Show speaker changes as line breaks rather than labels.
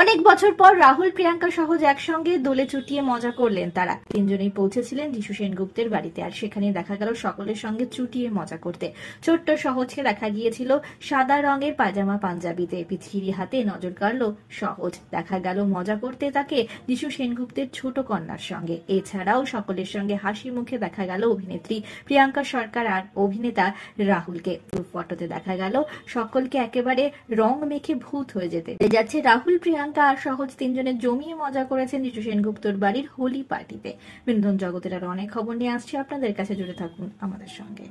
অনেক বছর পর রাহুল প্রিয়াঙ্কা সহজ একসঙ্গে দোলে চুটিয়ে মজা করলেন তারা তিনজনেই পৌঁছেছিলেন যিশু সেনগুপ্তের বাড়িতে আর সেখানে দেখা গেল সকলের সঙ্গে চুটিয়ে মজা করতে ছোট্ট সহজকে দেখা গিয়েছিল সাদা রঙের পাজামা পাঞ্জাবিতে পিছিয়ে হাতে নজর কাড়ল সহজ দেখা গেল মজা করতে তাকে যিশু সেনগুপ্তের ছোট কন্যার সঙ্গে এছাড়াও সকলের সঙ্গে হাসি মুখে দেখা গেল অভিনেত্রী প্রিয়াঙ্কা সরকার আর অভিনেতা রাহুলকে ফটোতে দেখা গেল সকলকে একেবারে রং মেখে ভূত হয়ে যেতে যাচ্ছে রাহুল প্রিয়াঙ্কা প্রিয়াঙ্কা আর সহজ তিনজনে জমিয়ে মজা করেছেন জিজু সেনগুপ্তর বাড়ির হোলি পার্টিতে বিনোদন জগতের আরো অনেক খবর নিয়ে আসছি আপনাদের কাছে জুড়ে থাকুন আমাদের সঙ্গে